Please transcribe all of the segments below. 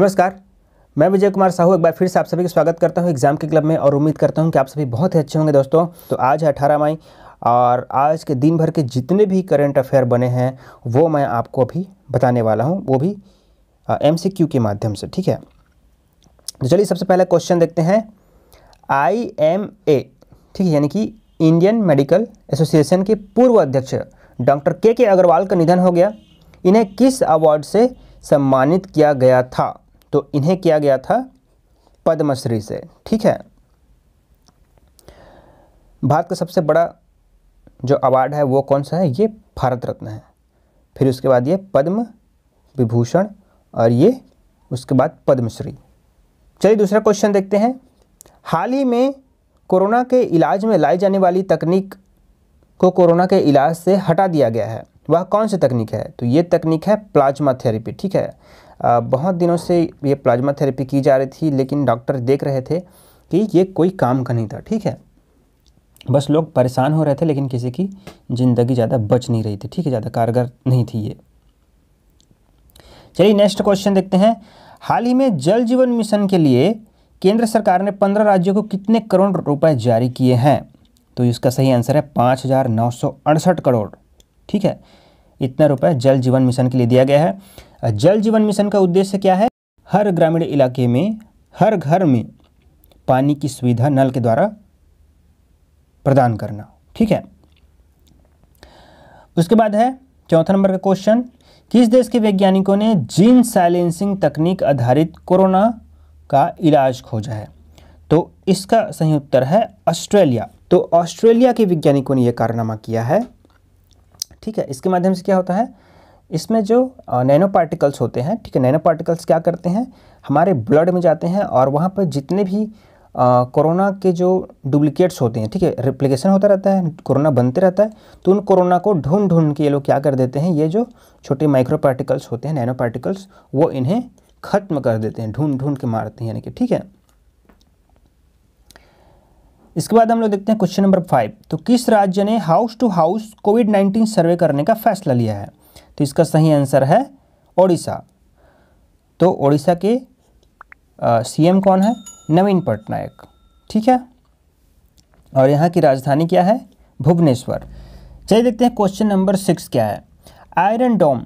नमस्कार मैं विजय कुमार साहू एक बार फिर से आप सभी का स्वागत करता हूं एग्जाम के क्लब में और उम्मीद करता हूं कि आप सभी बहुत ही अच्छे होंगे दोस्तों तो आज है अठारह मई और आज के दिन भर के जितने भी करंट अफेयर बने हैं वो मैं आपको अभी बताने वाला हूँ वो भी एम के माध्यम से ठीक है तो चलिए सबसे पहला क्वेश्चन देखते हैं आई एम ए ठीक है यानी कि इंडियन मेडिकल एसोसिएशन के पूर्व अध्यक्ष डॉक्टर के के अग्रवाल का निधन हो गया इन्हें किस अवार्ड से सम्मानित किया गया था तो इन्हें किया गया था पद्मश्री से ठीक है भारत का सबसे बड़ा जो अवार्ड है वो कौन सा है ये भारत रत्न है फिर उसके बाद ये पद्म विभूषण और ये उसके बाद पद्मश्री चलिए दूसरा क्वेश्चन देखते हैं हाल ही में कोरोना के इलाज में लाई जाने वाली तकनीक को कोरोना के इलाज से हटा दिया गया है वह कौन सी तकनीक है तो ये तकनीक है प्लाज्मा थेरेपी ठीक है बहुत दिनों से ये प्लाज्मा थेरेपी की जा रही थी लेकिन डॉक्टर देख रहे थे कि ये कोई काम का नहीं था ठीक है बस लोग परेशान हो रहे थे लेकिन किसी की ज़िंदगी ज़्यादा बच नहीं रही थी ठीक है ज़्यादा कारगर नहीं थी ये चलिए नेक्स्ट क्वेश्चन देखते हैं हाल ही में जल जीवन मिशन के लिए केंद्र सरकार ने पंद्रह राज्यों को कितने करोड़ रुपए जारी किए हैं तो इसका सही आंसर है पाँच हज़ार नौ सौ अड़सठ करोड़ ठीक है इतना रुपये जल जीवन मिशन के लिए दिया गया है जल जीवन मिशन का उद्देश्य क्या है हर ग्रामीण इलाके में हर घर में पानी की सुविधा नल के द्वारा प्रदान करना ठीक है उसके बाद है चौथा नंबर का क्वेश्चन किस देश के वैज्ञानिकों ने जीन साइलेंसिंग तकनीक आधारित कोरोना का इलाज खोजा है तो इसका सही उत्तर है ऑस्ट्रेलिया तो ऑस्ट्रेलिया के वैज्ञानिकों ने यह कारनामा किया है ठीक है इसके माध्यम से क्या होता है इसमें जो नैनो पार्टिकल्स होते हैं ठीक है नैनो पार्टिकल्स क्या करते हैं हमारे ब्लड में जाते हैं और वहाँ पर जितने भी कोरोना के जो डुप्लीकेट्स होते हैं ठीक है रिप्लिकेशन होता रहता है कोरोना बनते रहता है तो उन कोरोना को ढूंढ ढूंढ के ये लोग क्या कर देते हैं ये जो छोटे माइक्रो पार्टिकल्स होते हैं नैनो पार्टिकल्स वो इन्हें ख़त्म कर देते हैं ढूंढ ढूंढ के मारते हैं यानी कि ठीक है इसके बाद हम लोग देखते हैं क्वेश्चन नंबर फाइव तो किस राज्य ने house to house Covid nineteen survey करने का फैसला लिया है तो इसका सही आंसर है ओडिशा तो ओडिशा के सीएम कौन है नवीन पटनायक ठीक है और यहाँ की राजधानी क्या है भुवनेश्वर चलिए देखते हैं क्वेश्चन नंबर सिक्स क्या है आयरन डोम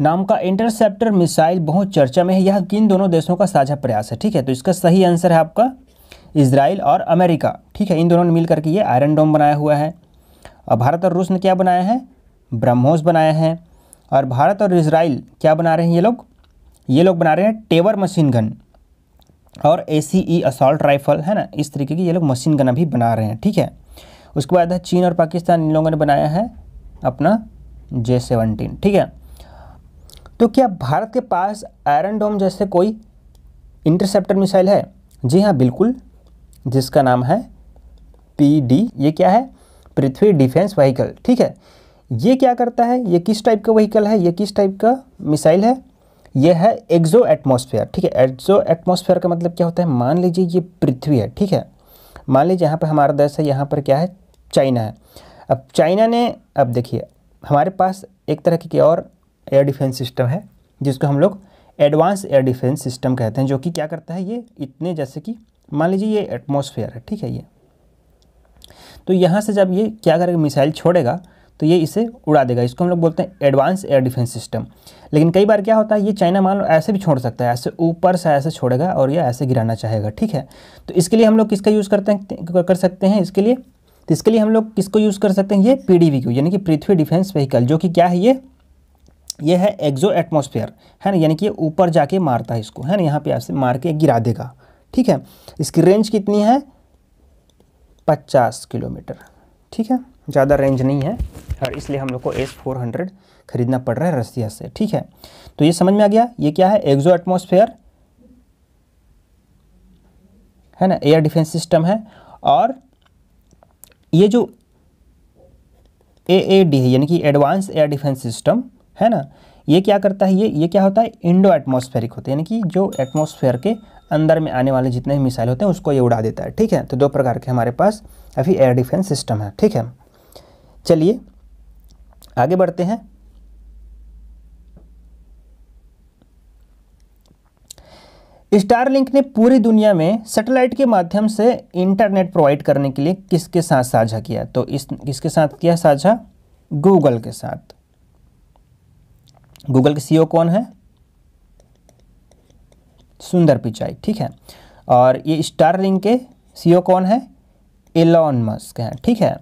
नाम का इंटरसेप्टर मिसाइल बहुत चर्चा में है यह किन दोनों देशों का साझा प्रयास है ठीक है तो इसका सही आंसर है आपका इसराइल और अमेरिका ठीक है इन दोनों ने मिल करके ये आयरन डोम बनाया हुआ है और भारत और रूस ने क्या बनाया है ब्रह्मोस बनाए हैं और भारत और इसराइल क्या बना रहे हैं ये लोग ये लोग बना रहे हैं टेवर मशीन गन और ए सी ई असॉल्ट राइफल है ना इस तरीके की ये लोग मशीन गन अभी बना रहे हैं ठीक है उसके बाद है चीन और पाकिस्तान इन लोगों ने बनाया है अपना जे सेवनटीन ठीक है तो क्या भारत के पास आयरन डोम जैसे कोई इंटरसेप्टर मिसाइल है जी हाँ बिल्कुल जिसका नाम है पी ये क्या है पृथ्वी डिफेंस व्हीकल ठीक है ये क्या करता है ये किस टाइप का व्हीकल है ये किस टाइप का मिसाइल है ये है एक्जो एटमोसफेयर ठीक है एक्जो एटमोसफेयर का मतलब क्या होता है मान लीजिए ये पृथ्वी है ठीक है मान लीजिए यहाँ पर हमारा देश है यहाँ पर क्या है चाइना है अब चाइना ने अब देखिए हमारे पास एक तरह की और एयर डिफेंस सिस्टम है जिसको हम लोग एडवांस एयर डिफेंस सिस्टम कहते हैं जो कि क्या करता है ये इतने जैसे कि मान लीजिए ये एटमॉस्फेयर है ठीक है ये तो यहाँ से जब ये क्या करेगा मिसाइल छोड़ेगा तो ये इसे उड़ा देगा इसको हम लोग बोलते हैं एडवांस एयर डिफेंस सिस्टम लेकिन कई बार क्या होता है ये चाइना मान लो ऐसे भी छोड़ सकता है ऐसे ऊपर से ऐसे छोड़ेगा और ये ऐसे गिराना चाहेगा ठीक है तो इसके लिए हम लोग किसका यूज़ करते हैं कर सकते हैं इसके लिए तो इसके लिए हम लोग किसको यूज़ कर सकते हैं ये पी को यानी कि पृथ्वी डिफेंस व्हीकल जो कि क्या है ये ये है एग्जो एटमोसफेयर है ना यानी कि ऊपर जाके मारता है इसको है ना यहाँ पे ऐसे मार के गिरा देगा ठीक है इसकी रेंज कितनी है पचास किलोमीटर ठीक है ज़्यादा रेंज नहीं है और इसलिए हम लोग को एस फोर हंड्रेड खरीदना पड़ रहा है रसिया से ठीक है तो ये समझ में आ गया ये क्या है एग्जो एटमोसफेयर है ना एयर डिफेंस सिस्टम है और ये जो ए ए डी है यानी कि एडवांस एयर डिफेंस सिस्टम है ना ये क्या करता है ये ये क्या होता है इंडो एटमोस्फेरिक होता है यानी कि जो एटमोस्फेयर के अंदर में आने वाले जितने भी मिसाइल होते हैं उसको ये उड़ा देता है ठीक है तो दो प्रकार के हमारे पास अभी एयर डिफेंस सिस्टम है ठीक है चलिए आगे बढ़ते हैं स्टारलिंक ने पूरी दुनिया में सैटेलाइट के माध्यम से इंटरनेट प्रोवाइड करने के लिए किसके साथ साझा किया तो इस किसके साथ किया साझा गूगल के साथ गूगल के सी कौन है सुंदर पिचाई ठीक है और ये स्टार के सी कौन है एलॉन मस्क हैं ठीक है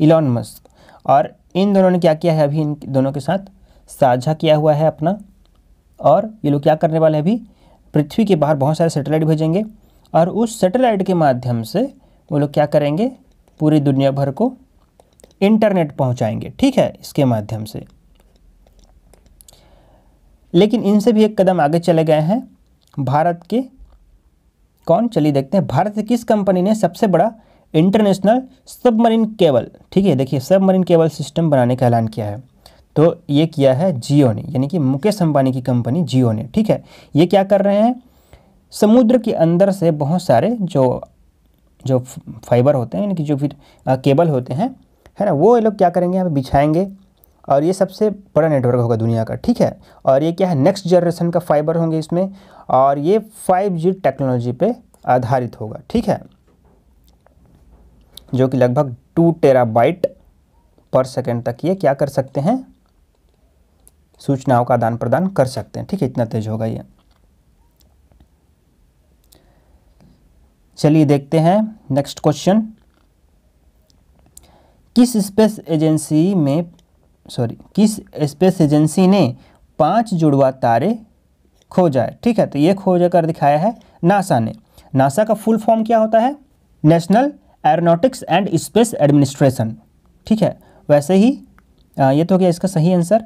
एलॉन मस्क और इन दोनों ने क्या किया है अभी इन दोनों के साथ साझा किया हुआ है अपना और ये लोग क्या करने वाले हैं अभी पृथ्वी के बाहर बहुत सारे सैटेलाइट भेजेंगे और उस सैटेलाइट के माध्यम से वो लोग क्या करेंगे पूरी दुनिया भर को इंटरनेट पहुंचाएंगे ठीक है इसके माध्यम से लेकिन इनसे भी एक कदम आगे चले गए हैं भारत के कौन चलिए देखते हैं भारत की किस कंपनी ने सबसे बड़ा इंटरनेशनल सबमरीन केबल ठीक है देखिए सबमरीन केबल सिस्टम बनाने का ऐलान किया है तो ये किया है जियो ने यानी कि मुकेश अंबानी की कंपनी जियो ने ठीक है ये क्या कर रहे हैं समुद्र के अंदर से बहुत सारे जो जो फाइबर होते हैं यानी कि जो फिर केबल होते हैं है ना वो ये लोग क्या करेंगे यहाँ बिछाएंगे और ये सबसे बड़ा नेटवर्क होगा दुनिया का ठीक है और ये क्या है नेक्स्ट जनरेशन का फाइबर होंगे इसमें और ये 5G टेक्नोलॉजी पे आधारित होगा ठीक है जो कि लगभग टू टेराबाइट पर सेकेंड तक ये क्या कर सकते हैं सूचनाओं का आदान प्रदान कर सकते हैं ठीक है इतना तेज होगा ये चलिए देखते हैं नेक्स्ट क्वेश्चन किस स्पेस एजेंसी में सॉरी किस स्पेस एजेंसी ने पांच जुड़वा तारे खोजा है ठीक है तो ये खोज कर दिखाया है नासा ने नासा का फुल फॉर्म क्या होता है National Aeronautics and Space Administration ठीक है वैसे ही आ, ये तो क्या इसका सही आंसर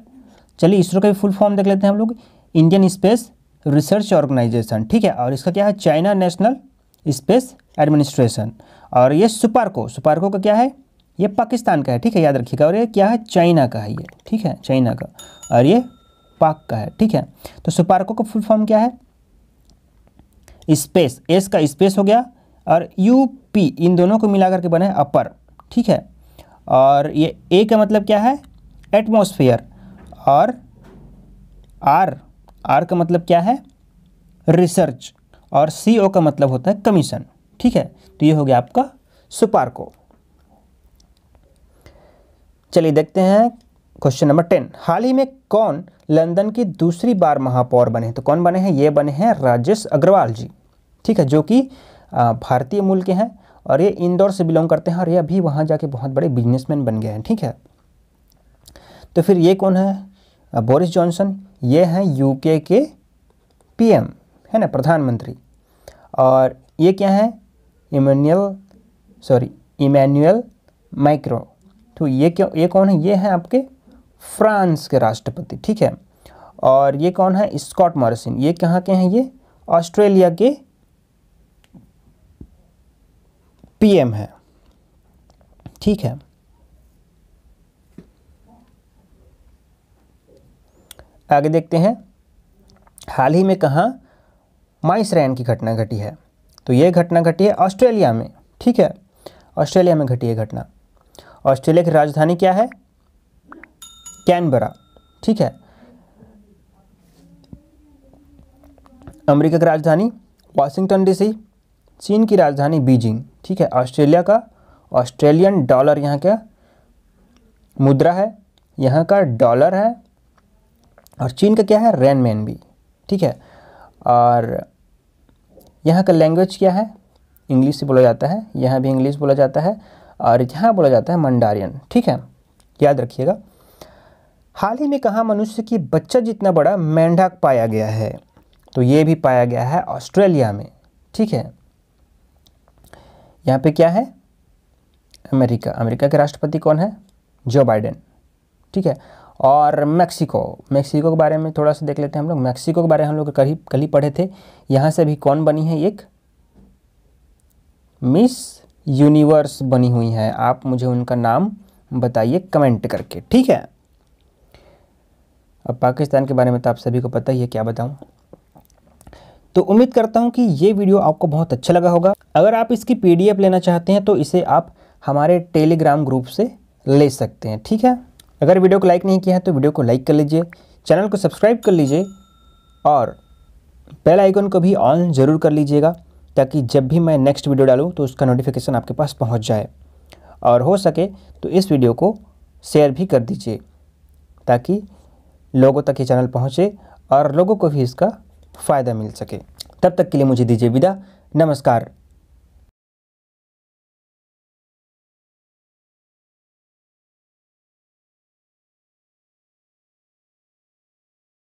चलिए इसरो का भी फुल फॉर्म देख लेते हैं हम लोग इंडियन स्पेस रिसर्च ऑर्गेनाइजेशन ठीक है और इसका क्या है चाइना नेशनल स्पेस एडमिनिस्ट्रेशन और ये सुपारको सुपारको का क्या है ये पाकिस्तान का है ठीक है याद रखिएगा और ये क्या है चाइना का है ये ठीक है चाइना का और ये पाक का है ठीक है तो सुपार्को का फुल फॉर्म क्या है स्पेस एस का स्पेस हो गया और यू पी इन दोनों को मिला करके बने अपर ठीक है और ये ए का मतलब क्या है एटमोसफियर और आर आर का मतलब क्या है रिसर्च और सी ओ का मतलब होता है कमीशन ठीक है तो ये हो गया आपका सुपार्को चलिए देखते हैं क्वेश्चन नंबर टेन हाल ही में कौन लंदन की दूसरी बार महापौर बने हैं तो कौन बने हैं ये बने हैं राजेश अग्रवाल जी ठीक है जो कि भारतीय मूल के हैं और ये इंदौर से बिलोंग करते हैं और ये अभी वहाँ जाके बहुत बड़े बिजनेसमैन बन गए हैं ठीक है तो फिर ये कौन है बोरिस जॉनसन ये हैं यूके के पीएम है ना प्रधानमंत्री और ये क्या है इमैनुअल सॉरी इमैनुअल माइक्रो तो ये क्यों ये कौन है ये हैं आपके फ्रांस के राष्ट्रपति ठीक है और ये कौन है स्कॉट मॉरिसन ये कहाँ के हैं ये ऑस्ट्रेलिया के पीएम है ठीक है आगे देखते हैं हाल ही में माइस रैन की घटना घटी है तो ये घटना घटी है ऑस्ट्रेलिया में ठीक है ऑस्ट्रेलिया में घटी है घटना ऑस्ट्रेलिया की राजधानी क्या है कैनबरा ठीक है अमेरिका की राजधानी वाशिंगटन डीसी चीन की राजधानी बीजिंग ठीक है ऑस्ट्रेलिया का ऑस्ट्रेलियन डॉलर यहाँ का मुद्रा है यहाँ का डॉलर है और चीन का क्या है रैनमैन भी ठीक है और यहाँ का लैंग्वेज क्या है इंग्लिश से बोला जाता है यहाँ भी इंग्लिश बोला जाता है और यहाँ बोला जाता है मंडारियन ठीक है याद रखिएगा हाल ही में कहा मनुष्य की बच्चा जितना बड़ा मेंढक पाया गया है तो ये भी पाया गया है ऑस्ट्रेलिया में ठीक है यहाँ पे क्या है अमेरिका अमेरिका के राष्ट्रपति कौन है जो बाइडेन ठीक है और मैक्सिको मैक्सिको के बारे में थोड़ा सा देख लेते हैं हम लोग मैक्सिको के बारे में हम लोग कल ही पढ़े थे यहाँ से भी कौन बनी है एक मिस यूनिवर्स बनी हुई हैं आप मुझे उनका नाम बताइए कमेंट करके ठीक है अब पाकिस्तान के बारे में तो आप सभी को पता ही है क्या बताऊं तो उम्मीद करता हूं कि ये वीडियो आपको बहुत अच्छा लगा होगा अगर आप इसकी पीडीएफ लेना चाहते हैं तो इसे आप हमारे टेलीग्राम ग्रुप से ले सकते हैं ठीक है अगर वीडियो को लाइक नहीं किया है तो वीडियो को लाइक कर लीजिए चैनल को सब्सक्राइब कर लीजिए और बेल आइकन को भी ऑन ज़रूर कर लीजिएगा ताकि जब भी मैं नेक्स्ट वीडियो डालूँ तो उसका नोटिफिकेशन आपके पास पहुँच जाए और हो सके तो इस वीडियो को शेयर भी कर दीजिए ताकि लोगों तक ये चैनल पहुँचे और लोगों को भी इसका फ़ायदा मिल सके तब तक के लिए मुझे दीजिए विदा नमस्कार